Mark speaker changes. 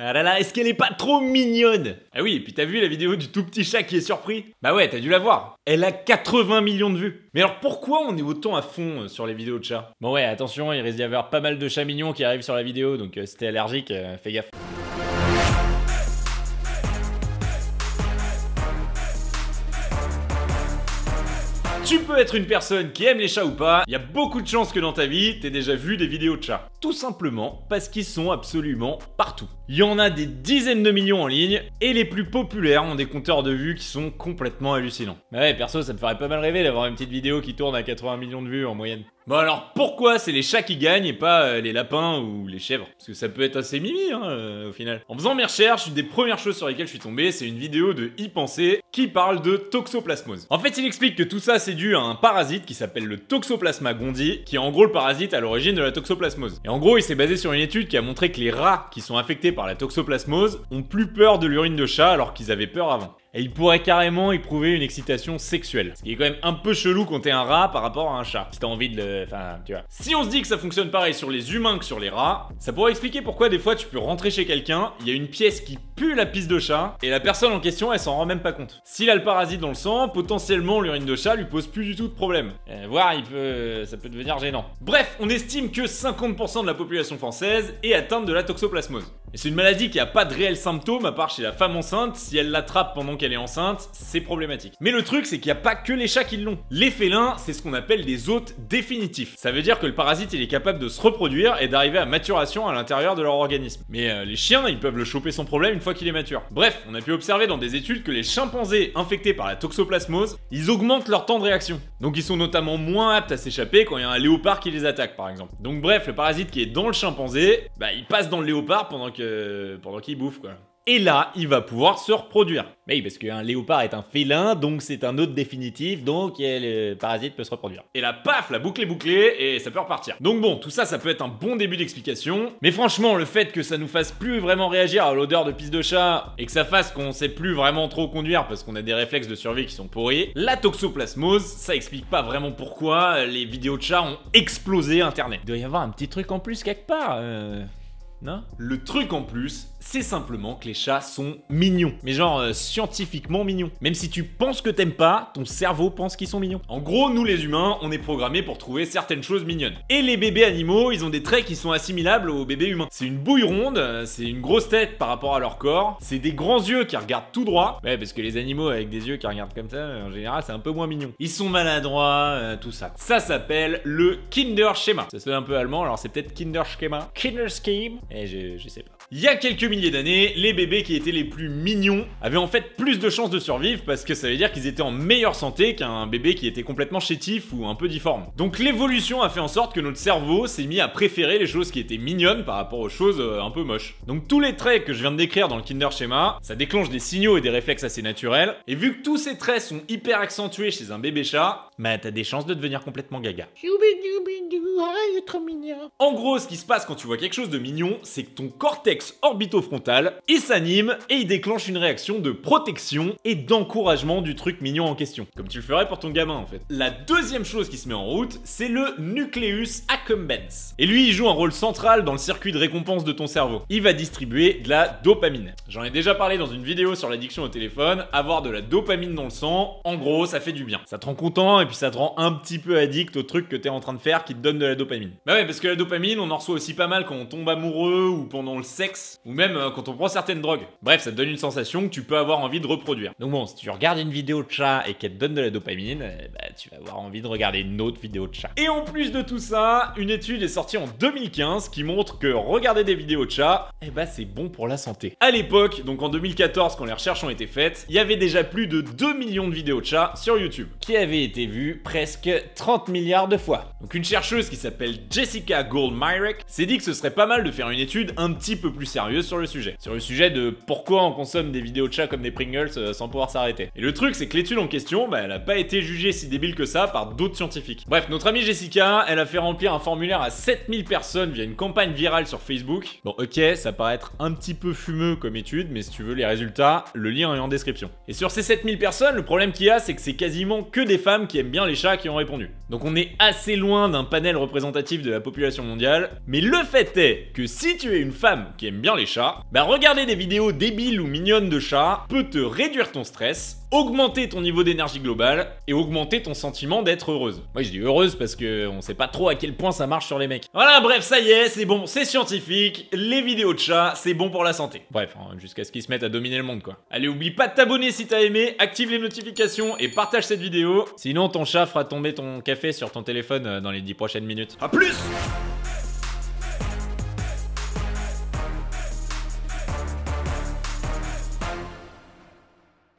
Speaker 1: Ah là là, est-ce qu'elle est pas trop mignonne Ah oui, et puis t'as vu la vidéo du tout petit chat qui est surpris Bah ouais, t'as dû la voir. Elle a 80 millions de vues. Mais alors pourquoi on est autant à fond euh, sur les vidéos de chats Bon ouais, attention, il risque d'y avoir pas mal de chats mignons qui arrivent sur la vidéo, donc euh, si t'es allergique, euh, fais gaffe. Tu peux être une personne qui aime les chats ou pas, il y a beaucoup de chances que dans ta vie, t'aies déjà vu des vidéos de chats. Tout simplement parce qu'ils sont absolument partout. Il y en a des dizaines de millions en ligne, et les plus populaires ont des compteurs de vues qui sont complètement hallucinants. Mais bah ouais, perso, ça me ferait pas mal rêver d'avoir une petite vidéo qui tourne à 80 millions de vues en moyenne. Bon alors pourquoi c'est les chats qui gagnent et pas euh, les lapins ou les chèvres Parce que ça peut être assez mimi hein, euh, au final. En faisant mes recherches, une des premières choses sur lesquelles je suis tombé, c'est une vidéo de y penser qui parle de toxoplasmose. En fait, il explique que tout ça c'est dû à un parasite qui s'appelle le toxoplasma gondii, qui est en gros le parasite à l'origine de la toxoplasmose. Et en gros, il s'est basé sur une étude qui a montré que les rats qui sont affectés par la toxoplasmose ont plus peur de l'urine de chat alors qu'ils avaient peur avant et il pourrait carrément éprouver une excitation sexuelle. Ce qui est quand même un peu chelou quand t'es un rat par rapport à un chat. Si t'as envie de le... Enfin, tu vois. Si on se dit que ça fonctionne pareil sur les humains que sur les rats, ça pourrait expliquer pourquoi des fois tu peux rentrer chez quelqu'un, il y a une pièce qui pue la pisse de chat, et la personne en question, elle s'en rend même pas compte. S'il a le parasite dans le sang, potentiellement l'urine de chat lui pose plus du tout de problème. Euh, il peut... ça peut devenir gênant. Bref, on estime que 50% de la population française est atteinte de la toxoplasmose. Et c'est une maladie qui a pas de réels symptômes à part chez la femme enceinte. Si elle l'attrape pendant qu'elle est enceinte, c'est problématique. Mais le truc, c'est qu'il n'y a pas que les chats qui l'ont. Les félins, c'est ce qu'on appelle des hôtes définitifs. Ça veut dire que le parasite, il est capable de se reproduire et d'arriver à maturation à l'intérieur de leur organisme. Mais euh, les chiens, ils peuvent le choper sans problème une fois qu'il est mature. Bref, on a pu observer dans des études que les chimpanzés infectés par la toxoplasmose, ils augmentent leur temps de réaction. Donc ils sont notamment moins aptes à s'échapper quand il y a un léopard qui les attaque, par exemple. Donc bref, le parasite qui est dans le chimpanzé, bah, il passe dans le léopard pendant que pendant qu'il bouffe quoi. Et là, il va pouvoir se reproduire. Mais parce qu'un léopard est un félin, donc c'est un autre définitif, donc le parasite peut se reproduire. Et là, paf, la boucle est bouclée et ça peut repartir. Donc bon, tout ça, ça peut être un bon début d'explication. Mais franchement, le fait que ça nous fasse plus vraiment réagir à l'odeur de pisse de chat et que ça fasse qu'on sait plus vraiment trop conduire parce qu'on a des réflexes de survie qui sont pourris, la toxoplasmose, ça explique pas vraiment pourquoi les vidéos de chats ont explosé internet. Il doit y avoir un petit truc en plus quelque part. Euh le truc en plus, c'est simplement que les chats sont mignons. Mais genre euh, scientifiquement mignons. Même si tu penses que t'aimes pas, ton cerveau pense qu'ils sont mignons. En gros, nous les humains, on est programmés pour trouver certaines choses mignonnes. Et les bébés animaux, ils ont des traits qui sont assimilables aux bébés humains. C'est une bouille ronde, euh, c'est une grosse tête par rapport à leur corps, c'est des grands yeux qui regardent tout droit. Ouais, parce que les animaux avec des yeux qui regardent comme ça, euh, en général, c'est un peu moins mignon. Ils sont maladroits, tout ça. Ça s'appelle le Kinder Schema. Ça se fait un peu allemand, alors c'est peut-être Kinder Schema. Kinder et eh, je, je sais pas. Il y a quelques milliers d'années, les bébés qui étaient les plus mignons avaient en fait plus de chances de survivre parce que ça veut dire qu'ils étaient en meilleure santé qu'un bébé qui était complètement chétif ou un peu difforme. Donc l'évolution a fait en sorte que notre cerveau s'est mis à préférer les choses qui étaient mignonnes par rapport aux choses euh, un peu moches. Donc tous les traits que je viens de décrire dans le Kinder Schema, ça déclenche des signaux et des réflexes assez naturels. Et vu que tous ces traits sont hyper accentués chez un bébé chat, bah t'as des chances de devenir complètement gaga. Ah, en gros, ce qui se passe quand tu vois quelque chose de mignon, c'est que ton cortex orbitofrontal, il s'anime et il déclenche une réaction de protection et d'encouragement du truc mignon en question. Comme tu le ferais pour ton gamin en fait. La deuxième chose qui se met en route, c'est le nucleus accumbens. Et lui, il joue un rôle central dans le circuit de récompense de ton cerveau. Il va distribuer de la dopamine. J'en ai déjà parlé dans une vidéo sur l'addiction au téléphone, avoir de la dopamine dans le sang, en gros, ça fait du bien. Ça te rend content et puis ça te rend un petit peu addict au truc que tu es en train de faire qui te donne de la dopamine. Bah ouais, parce que la dopamine, on en reçoit aussi pas mal quand on tombe amoureux ou pendant le sexe ou même euh, quand on prend certaines drogues. Bref, ça te donne une sensation que tu peux avoir envie de reproduire. Donc bon, si tu regardes une vidéo de chat et qu'elle te donne de la dopamine, eh bah, tu vas avoir envie de regarder une autre vidéo de chat. Et en plus de tout ça, une étude est sortie en 2015 qui montre que regarder des vidéos de chat, eh bah c'est bon pour la santé. À l'époque, donc en 2014 quand les recherches ont été faites, il y avait déjà plus de 2 millions de vidéos de chat sur YouTube, qui avaient été vues presque 30 milliards de fois. Donc une chercheuse qui s'appelle Jessica Goldmyrek s'est dit que ce serait pas mal de faire une étude un petit peu plus plus sérieuse sur le sujet. Sur le sujet de pourquoi on consomme des vidéos de chats comme des Pringles euh, sans pouvoir s'arrêter. Et le truc, c'est que l'étude en question, bah, elle n'a pas été jugée si débile que ça par d'autres scientifiques. Bref, notre amie Jessica, elle a fait remplir un formulaire à 7000 personnes via une campagne virale sur Facebook. Bon, ok, ça paraît être un petit peu fumeux comme étude, mais si tu veux les résultats, le lien est en description. Et sur ces 7000 personnes, le problème qu'il y a, c'est que c'est quasiment que des femmes qui aiment bien les chats qui ont répondu. Donc on est assez loin d'un panel représentatif de la population mondiale, mais le fait est que si tu es une femme qui bien les chats, bah regarder des vidéos débiles ou mignonnes de chats peut te réduire ton stress, augmenter ton niveau d'énergie globale et augmenter ton sentiment d'être heureuse. Moi je dis heureuse parce que on sait pas trop à quel point ça marche sur les mecs. Voilà, bref, ça y est, c'est bon, c'est scientifique, les vidéos de chats, c'est bon pour la santé. Bref, hein, jusqu'à ce qu'ils se mettent à dominer le monde quoi. Allez, oublie pas de t'abonner si t'as aimé, active les notifications et partage cette vidéo. Sinon ton chat fera tomber ton café sur ton téléphone euh, dans les 10 prochaines minutes. A plus